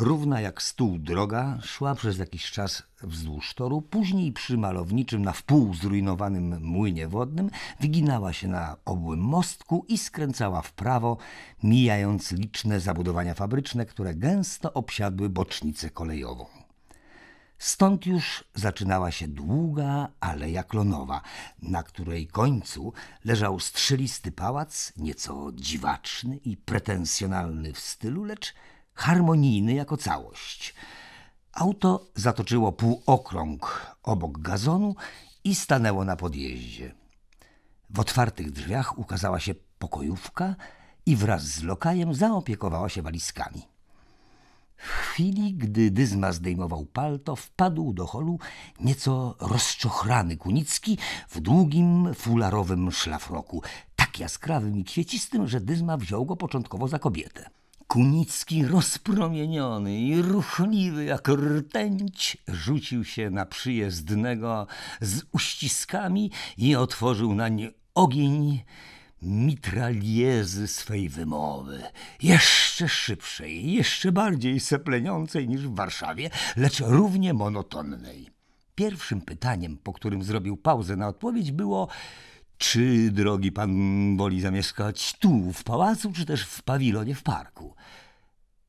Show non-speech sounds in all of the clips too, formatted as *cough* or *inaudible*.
równa jak stół droga, szła przez jakiś czas wzdłuż toru, później przy malowniczym na wpół zrujnowanym młynie wodnym wyginała się na obłym mostku i skręcała w prawo, mijając liczne zabudowania fabryczne, które gęsto obsiadły bocznicę kolejową. Stąd już zaczynała się długa aleja klonowa, na której końcu leżał strzelisty pałac, nieco dziwaczny i pretensjonalny w stylu, lecz harmonijny jako całość. Auto zatoczyło półokrąg obok gazonu i stanęło na podjeździe. W otwartych drzwiach ukazała się pokojówka i wraz z lokajem zaopiekowała się walizkami. W chwili, gdy Dyzma zdejmował palto, wpadł do holu nieco rozczochrany Kunicki w długim, fularowym szlafroku, tak jaskrawym i kwiecistym, że Dyzma wziął go początkowo za kobietę. Kunicki rozpromieniony i ruchliwy jak rtęć rzucił się na przyjezdnego z uściskami i otworzył nań ogień mitraliezy swej wymowy, jeszcze szybszej, jeszcze bardziej sepleniącej niż w Warszawie, lecz równie monotonnej. Pierwszym pytaniem, po którym zrobił pauzę na odpowiedź, było czy drogi pan woli zamieszkać tu, w pałacu, czy też w pawilonie w parku?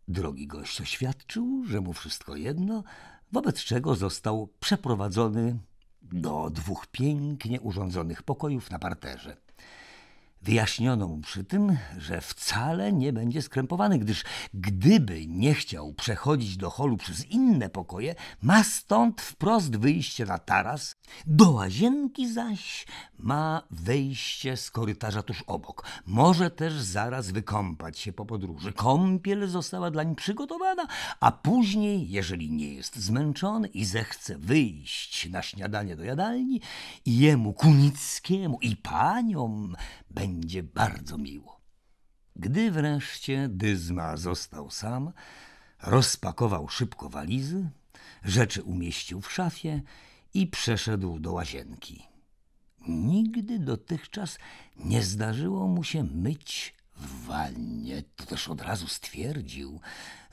Drogi gość oświadczył, że mu wszystko jedno, wobec czego został przeprowadzony do dwóch pięknie urządzonych pokojów na parterze. Wyjaśniono mu przy tym, że wcale nie będzie skrępowany, gdyż gdyby nie chciał przechodzić do holu przez inne pokoje, ma stąd wprost wyjście na taras, do łazienki zaś ma wejście z korytarza tuż obok. Może też zaraz wykąpać się po podróży. Kąpiel została dlań przygotowana, a później, jeżeli nie jest zmęczony i zechce wyjść na śniadanie do jadalni, jemu Kunickiemu i paniom będzie będzie bardzo miło. Gdy wreszcie Dyzma został sam, rozpakował szybko walizy, rzeczy umieścił w szafie i przeszedł do łazienki. Nigdy dotychczas nie zdarzyło mu się myć w wannie. To też od razu stwierdził,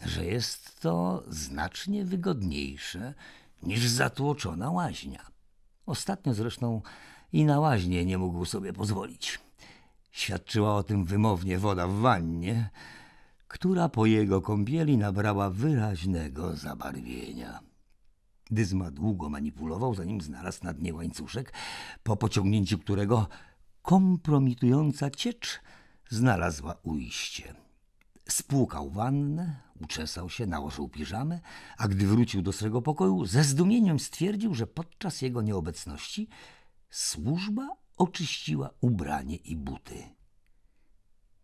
że jest to znacznie wygodniejsze niż zatłoczona łaźnia. Ostatnio zresztą i na łaźnię nie mógł sobie pozwolić świadczyła o tym wymownie woda w wannie, która po jego kąpieli nabrała wyraźnego zabarwienia. Dyzma długo manipulował, zanim znalazł na dnie łańcuszek, po pociągnięciu którego kompromitująca ciecz znalazła ujście. Spłukał wannę, uczesał się, nałożył piżamę, a gdy wrócił do swego pokoju, ze zdumieniem stwierdził, że podczas jego nieobecności służba oczyściła ubranie i buty.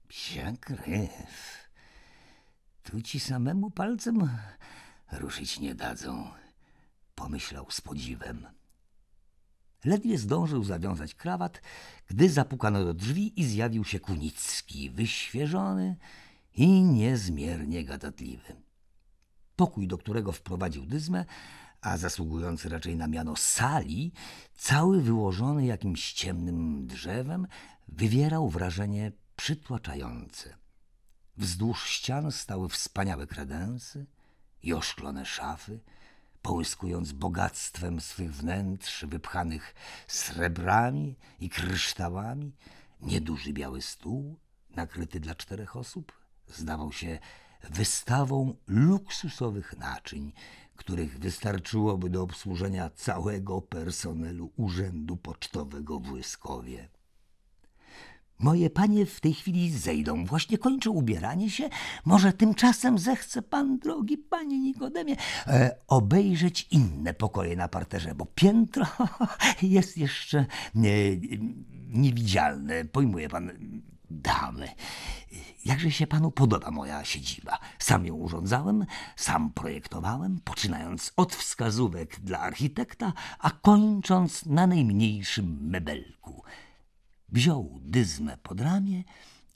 Psia krew. Tu ci samemu palcem ruszyć nie dadzą, pomyślał z podziwem. Ledwie zdążył zawiązać krawat, gdy zapukano do drzwi i zjawił się Kunicki, wyświeżony i niezmiernie gadatliwy. Pokój, do którego wprowadził dyzmę, a zasługujący raczej na miano sali, cały wyłożony jakimś ciemnym drzewem, wywierał wrażenie przytłaczające. Wzdłuż ścian stały wspaniałe kredensy i oszklone szafy, połyskując bogactwem swych wnętrz wypchanych srebrami i kryształami. Nieduży biały stół, nakryty dla czterech osób, zdawał się wystawą luksusowych naczyń, których wystarczyłoby do obsłużenia całego personelu urzędu pocztowego w Łyskowie. Moje panie w tej chwili zejdą. Właśnie kończę ubieranie się. Może tymczasem zechce pan, drogi panie Nikodemie, e, obejrzeć inne pokoje na parterze, bo piętro *laughs* jest jeszcze e, niewidzialne. Pojmuje pan, damy. Jakże się panu podoba moja siedziba? Sam ją urządzałem, sam projektowałem, poczynając od wskazówek dla architekta, a kończąc na najmniejszym mebelku. Wziął dyzmę pod ramię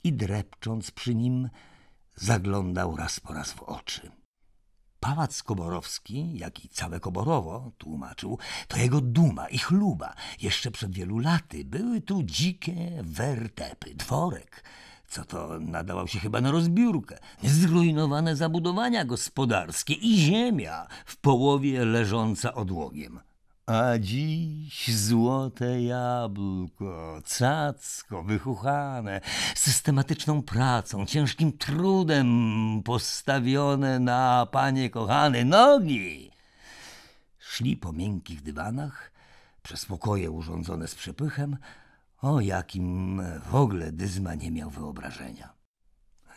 i drepcząc przy nim zaglądał raz po raz w oczy. Pałac Koborowski, jak i całe Koborowo, tłumaczył, to jego duma i chluba. Jeszcze przed wielu laty były tu dzikie wertepy, dworek, co to nadawał się chyba na rozbiórkę, zrujnowane zabudowania gospodarskie i ziemia w połowie leżąca odłogiem. A dziś złote jabłko, cacko, wychuchane, systematyczną pracą, ciężkim trudem postawione na panie kochane nogi. Szli po miękkich dywanach, przez pokoje urządzone z przepychem, o jakim w ogóle Dyzma nie miał wyobrażenia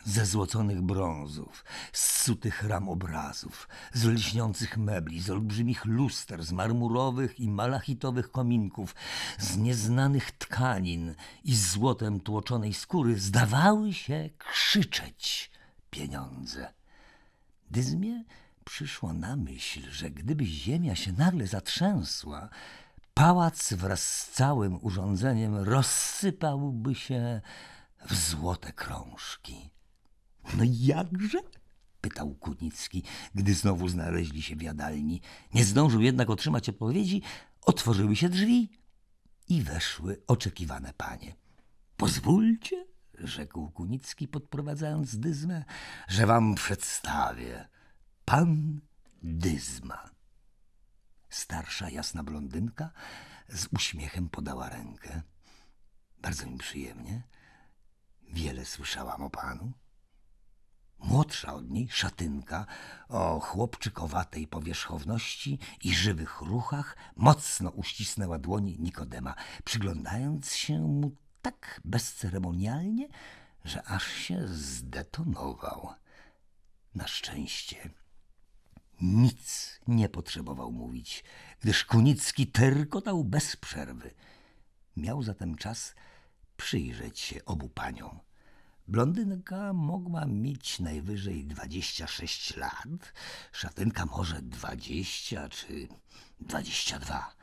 ze złoconych brązów, z sutych ram obrazów, z lśniących mebli, z olbrzymich luster, z marmurowych i malachitowych kominków, z nieznanych tkanin i z złotem tłoczonej skóry zdawały się krzyczeć pieniądze. Dyzmie przyszło na myśl, że gdyby ziemia się nagle zatrzęsła, pałac wraz z całym urządzeniem rozsypałby się w złote krążki. No jakże? pytał Kunicki, gdy znowu znaleźli się w jadalni. Nie zdążył jednak otrzymać odpowiedzi, otworzyły się drzwi i weszły oczekiwane panie. Pozwólcie, rzekł Kunicki, podprowadzając Dyzmę, że wam przedstawię pan Dyzma. Starsza, jasna blondynka z uśmiechem podała rękę. Bardzo mi przyjemnie. Wiele słyszałam o panu młodsza od niej, szatynka, o chłopczykowatej powierzchowności i żywych ruchach, mocno uścisnęła dłoni Nikodema, przyglądając się mu tak bezceremonialnie, że aż się zdetonował. Na szczęście nic nie potrzebował mówić, gdyż Kunicki tyrkotał bez przerwy. Miał zatem czas przyjrzeć się obu paniom. Blondynka mogła mieć najwyżej 26 lat, szatynka może 20 czy 22.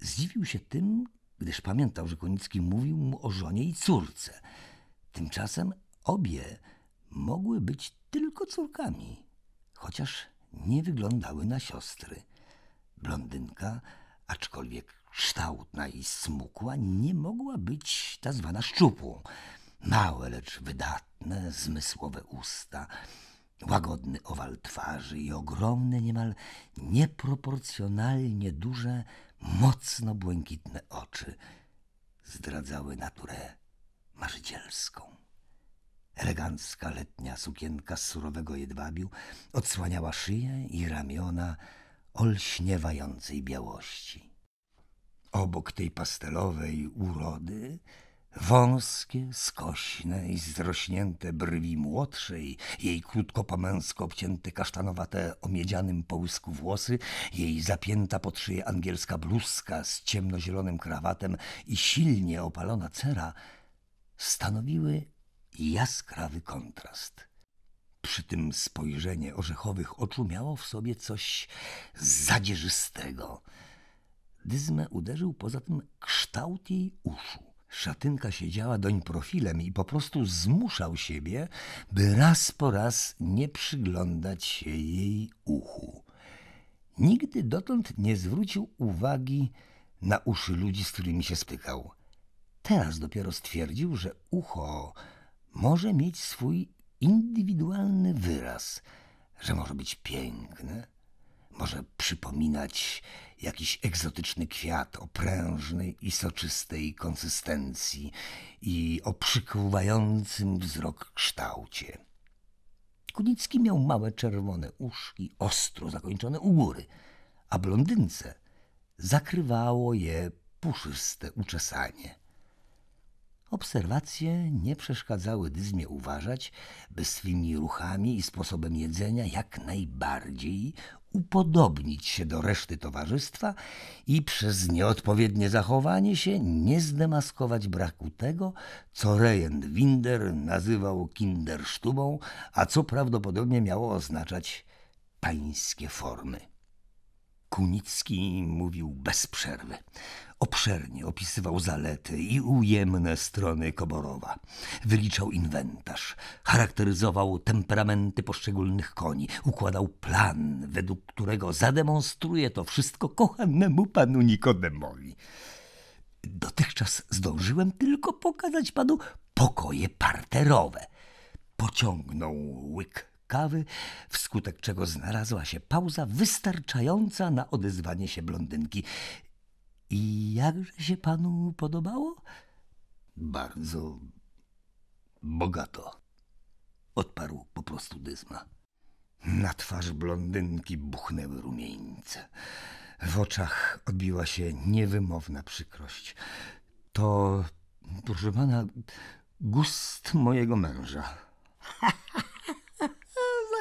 Zdziwił się tym, gdyż pamiętał, że Konicki mówił mu o żonie i córce. Tymczasem obie mogły być tylko córkami, chociaż nie wyglądały na siostry. Blondynka, aczkolwiek kształtna i smukła, nie mogła być ta zwana szczupłą – małe, lecz wydatne, zmysłowe usta, łagodny owal twarzy i ogromne, niemal nieproporcjonalnie duże, mocno błękitne oczy zdradzały naturę marzycielską. Elegancka letnia sukienka z surowego jedwabiu odsłaniała szyję i ramiona olśniewającej białości. Obok tej pastelowej urody Wąskie, skośne i zdrośnięte brwi młodszej, jej krótko po męsko obcięte kasztanowate o miedzianym połysku włosy, jej zapięta pod szyję angielska bluzka z ciemnozielonym krawatem i silnie opalona cera stanowiły jaskrawy kontrast. Przy tym spojrzenie orzechowych oczu miało w sobie coś zadzierzystego. Dyzmę uderzył poza tym kształt jej uszu Szatynka siedziała doń profilem i po prostu zmuszał siebie, by raz po raz nie przyglądać się jej uchu. Nigdy dotąd nie zwrócił uwagi na uszy ludzi, z którymi się spykał. Teraz dopiero stwierdził, że ucho może mieć swój indywidualny wyraz, że może być piękne, może przypominać jakiś egzotyczny kwiat o prężnej i soczystej konsystencji i o przykuwającym wzrok kształcie. Kunicki miał małe czerwone uszki, ostro zakończone u góry, a blondynce zakrywało je puszyste uczesanie. Obserwacje nie przeszkadzały Dyzmie uważać, by swymi ruchami i sposobem jedzenia jak najbardziej upodobnić się do reszty towarzystwa i przez nieodpowiednie zachowanie się nie zdemaskować braku tego, co Rejent Winder nazywał kindersztubą, a co prawdopodobnie miało oznaczać pańskie formy. Kunicki mówił bez przerwy. Obszernie opisywał zalety i ujemne strony Koborowa. Wyliczał inwentarz, charakteryzował temperamenty poszczególnych koni, układał plan, według którego zademonstruje to wszystko kochanemu panu Nikodemowi. Dotychczas zdążyłem tylko pokazać panu pokoje parterowe. Pociągnął łyk kawy, wskutek czego znalazła się pauza wystarczająca na odezwanie się blondynki. I jakże się panu podobało? Bardzo bogato, odparł po prostu dyzma. Na twarz blondynki buchnęły rumieńce. W oczach odbiła się niewymowna przykrość. To, proszę pana, gust mojego męża. *laughs*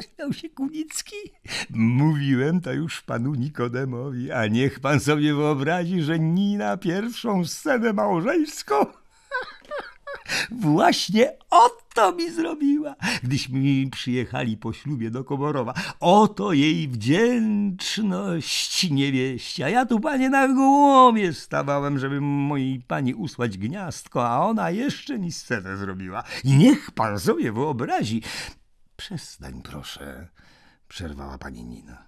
Uśmiechnął się Kunicki. Mówiłem to już panu Nikodemowi, a niech pan sobie wyobrazi, że Nina pierwszą scenę małżeńską *laughs* właśnie oto mi zrobiła, gdyśmy przyjechali po ślubie do Komorowa. Oto jej wdzięczność niewieścia. Ja tu, panie, na głowie stawałem, żeby mojej pani usłać gniazdko, a ona jeszcze mi scenę zrobiła. I niech pan sobie wyobrazi, Przestań, proszę, przerwała pani Nina.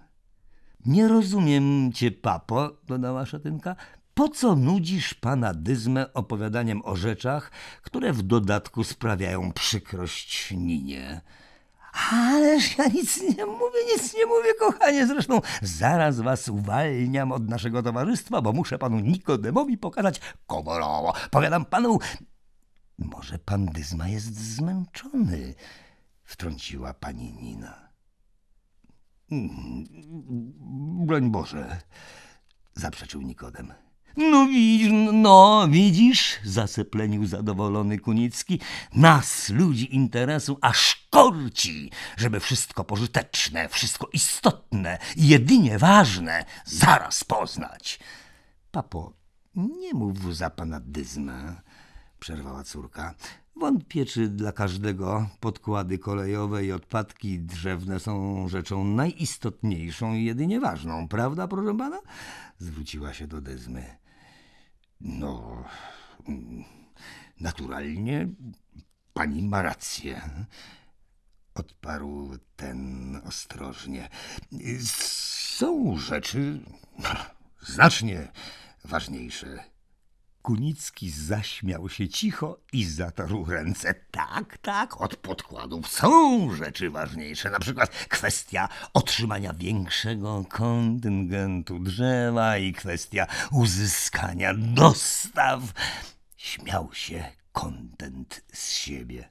Nie rozumiem cię, papo, dodała szatynka. Po co nudzisz pana dyzmę opowiadaniem o rzeczach, które w dodatku sprawiają przykrość Ninie? Ależ ja nic nie mówię, nic nie mówię, kochanie. Zresztą zaraz was uwalniam od naszego towarzystwa, bo muszę panu Nikodemowi pokazać komorowo. Powiadam panu, może pan Dyzma jest zmęczony wtrąciła pani Nina. Mm, broń Boże, zaprzeczył Nikodem. No widzisz, no widzisz, zasyplenił zadowolony Kunicki, nas, ludzi interesu, aż korci, żeby wszystko pożyteczne, wszystko istotne i jedynie ważne zaraz poznać. Papo, nie mów za pana przerwała córka. Wątpię, czy dla każdego podkłady kolejowe i odpadki drzewne są rzeczą najistotniejszą i jedynie ważną, prawda, proszę pana? Zwróciła się do Dezmy. No, mm, naturalnie pani ma rację. Odparł ten ostrożnie. Są rzeczy znacznie ważniejsze Kunicki zaśmiał się cicho i zatarł ręce. Tak, tak, od podkładów są rzeczy ważniejsze, na przykład kwestia otrzymania większego kontyngentu drzewa i kwestia uzyskania dostaw. Śmiał się kontent z siebie.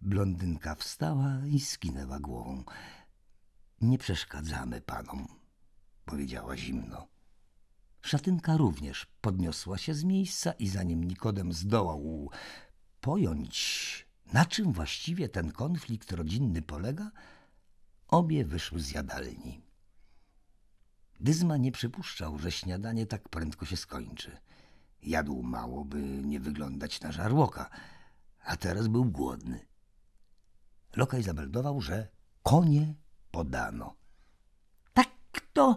Blondynka wstała i skinęła głową. Nie przeszkadzamy panom, powiedziała zimno. Szatynka również podniosła się z miejsca i zanim Nikodem zdołał pojąć, na czym właściwie ten konflikt rodzinny polega, obie wyszły z jadalni. Dyzma nie przypuszczał, że śniadanie tak prędko się skończy. Jadł mało, by nie wyglądać na żarłoka, a teraz był głodny. Lokaj zameldował, że konie podano. Tak to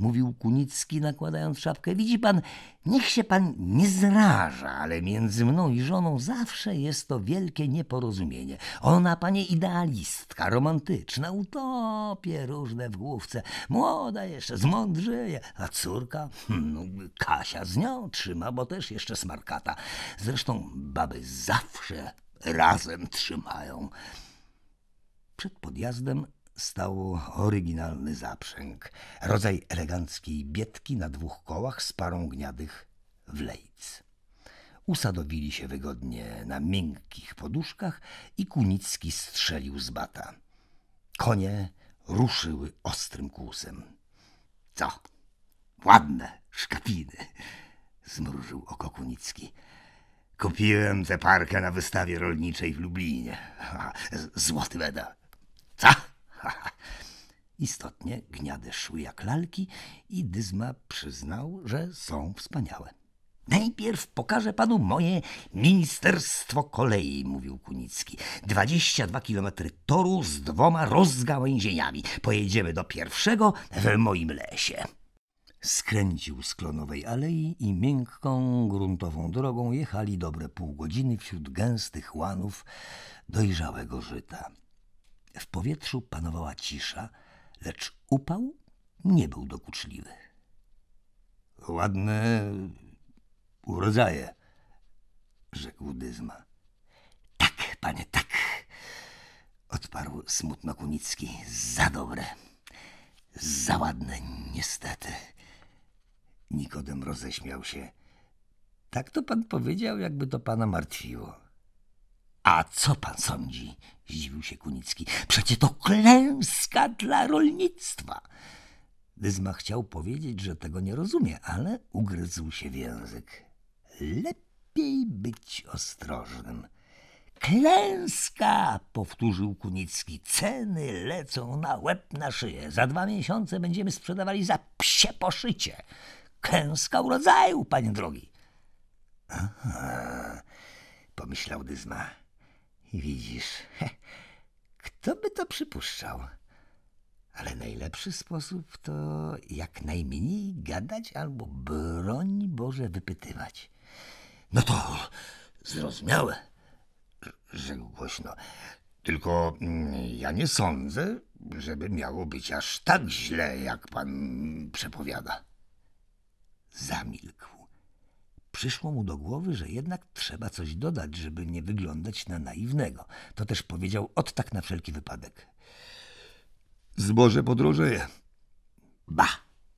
mówił Kunicki, nakładając szapkę. Widzi pan, niech się pan nie zraża, ale między mną i żoną zawsze jest to wielkie nieporozumienie. Ona, panie, idealistka, romantyczna, utopie różne w główce. Młoda jeszcze, zmądrzeje, a córka, hmm, no, Kasia z nią trzyma, bo też jeszcze smarkata. Zresztą baby zawsze razem trzymają. Przed podjazdem stał oryginalny zaprzęg, rodzaj eleganckiej biedki na dwóch kołach z parą gniadych w lejc. Usadowili się wygodnie na miękkich poduszkach i Kunicki strzelił z bata. Konie ruszyły ostrym kłusem. – Co? Ładne szkapiny! *laughs* – zmrużył oko Kunicki. – Kupiłem tę parkę na wystawie rolniczej w Lublinie. *laughs* Złoty medal. – Co? *laughs* Istotnie gniade szły jak lalki i Dyzma przyznał, że są wspaniałe. Najpierw pokażę panu moje Ministerstwo Kolei, mówił Kunicki. 22 kilometry toru z dwoma rozgałęzieniami. Pojedziemy do pierwszego w moim lesie. Skręcił z klonowej alei i miękką, gruntową drogą jechali dobre pół godziny wśród gęstych łanów dojrzałego żyta. W powietrzu panowała cisza, lecz upał nie był dokuczliwy. Ładne urodzaje, rzekł Dyzma. Tak, panie, tak, odparł smutno Kunicki. Za dobre, za ładne, niestety. Nikodem roześmiał się. Tak to pan powiedział, jakby to pana martwiło. A co pan sądzi? Zdziwił się Kunicki. Przecie to klęska dla rolnictwa. Dyzma chciał powiedzieć, że tego nie rozumie, ale ugryzł się w język. Lepiej być ostrożnym. Klęska! powtórzył Kunicki. Ceny lecą na łeb na szyję. Za dwa miesiące będziemy sprzedawali za psie poszycie. Klęska urodzaju, panie drogi. Aha, pomyślał Dyzma. Widzisz, *laughs* kto by to przypuszczał? Ale najlepszy sposób to jak najmniej gadać albo broń Boże wypytywać. No to zrozumiałe, rzekł głośno. Tylko mm, ja nie sądzę, żeby miało być aż tak źle, jak pan przepowiada. Zamilkł przyszło mu do głowy, że jednak trzeba coś dodać, żeby nie wyglądać na naiwnego. To też powiedział od tak na wszelki wypadek. Zboże podrożeje. Ba!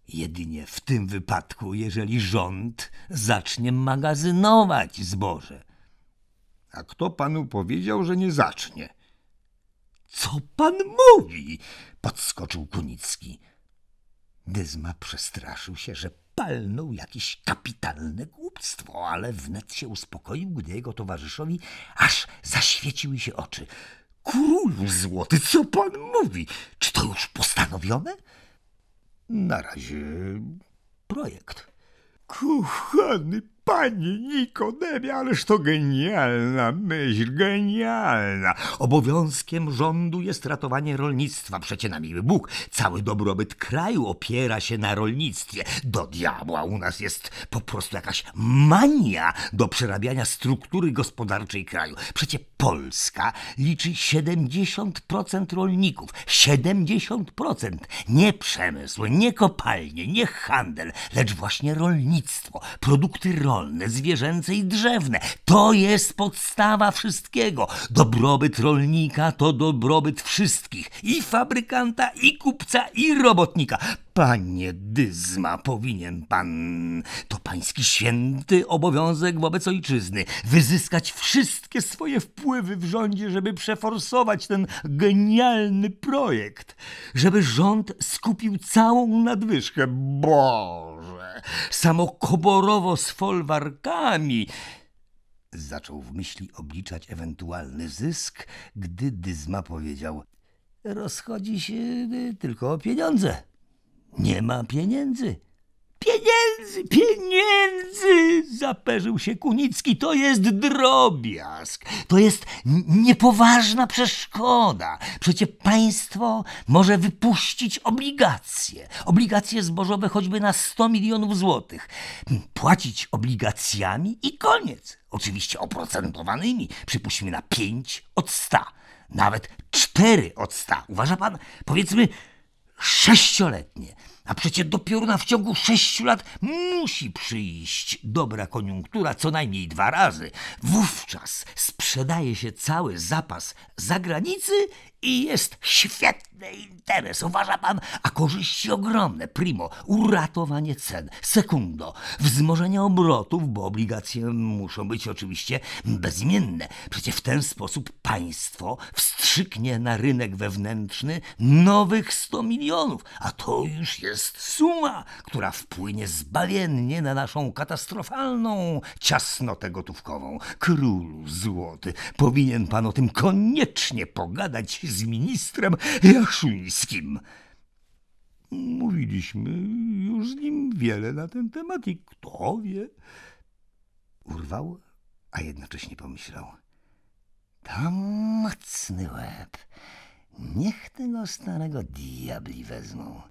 Jedynie w tym wypadku, jeżeli rząd zacznie magazynować zboże. A kto panu powiedział, że nie zacznie? Co pan mówi? Podskoczył Kunicki. Dyzma przestraszył się, że palnął jakiś kapitalny głos głupstwo, ale wnet się uspokoił, gdy jego towarzyszowi aż zaświeciły się oczy. Królu złoty, co pan mówi? Czy to już postanowione? Na razie projekt. Kochany Pani Nikodemie, ależ to genialna myśl, genialna. Obowiązkiem rządu jest ratowanie rolnictwa. Przecie na miły Bóg, cały dobrobyt kraju opiera się na rolnictwie. Do diabła u nas jest po prostu jakaś mania do przerabiania struktury gospodarczej kraju. Przecie Polska liczy 70% rolników. 70%! Nie przemysł, nie kopalnie, nie handel, lecz właśnie rolnictwo, produkty rolne rolne, zwierzęce i drzewne. To jest podstawa wszystkiego. Dobrobyt rolnika to dobrobyt wszystkich i fabrykanta, i kupca, i robotnika. Panie Dyzma, powinien pan, to pański święty obowiązek wobec ojczyzny, wyzyskać wszystkie swoje wpływy w rządzie, żeby przeforsować ten genialny projekt, żeby rząd skupił całą nadwyżkę. Boże! samo koborowo z folwarkami. Zaczął w myśli obliczać ewentualny zysk, gdy Dyzma powiedział – rozchodzi się tylko o pieniądze. Nie ma pieniędzy. Pieniędzy, pieniędzy! Zaperzył się Kunicki. To jest drobiazg. To jest niepoważna przeszkoda. Przecie państwo może wypuścić obligacje. Obligacje zbożowe choćby na 100 milionów złotych. Płacić obligacjami i koniec. Oczywiście oprocentowanymi. Przypuśćmy na 5 od 100. Nawet 4 od 100. Uważa pan? Powiedzmy sześcioletnie. A przecie do pioruna w ciągu sześciu lat musi przyjść dobra koniunktura co najmniej dwa razy. Wówczas sprzedaje się cały zapas za granicy i jest świetny interes, uważa pan, a korzyści ogromne. Primo, uratowanie cen. Sekundo, wzmożenie obrotów, bo obligacje muszą być oczywiście bezimienne. Przecież w ten sposób państwo wstrzyknie na rynek wewnętrzny nowych 100 milionów, a to już jest suma, która wpłynie zbawiennie na naszą katastrofalną ciasnotę gotówkową. Król złoty, powinien pan o tym koniecznie pogadać z ministrem Jaszuńskim. Mówiliśmy już z nim wiele na ten temat i kto wie... Urwał, a jednocześnie pomyślał. Tam mocny łeb. Niech tego starego diabli wezmą.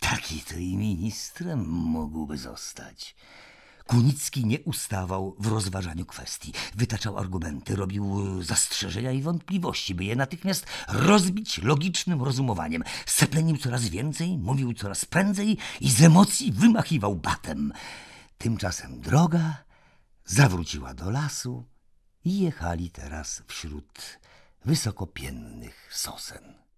Taki to i ministrem mógłby zostać. Kunicki nie ustawał w rozważaniu kwestii. Wytaczał argumenty, robił y, zastrzeżenia i wątpliwości, by je natychmiast rozbić logicznym rozumowaniem. Seplenił coraz więcej, mówił coraz prędzej i z emocji wymachiwał batem. Tymczasem droga zawróciła do lasu i jechali teraz wśród wysokopiennych sosen.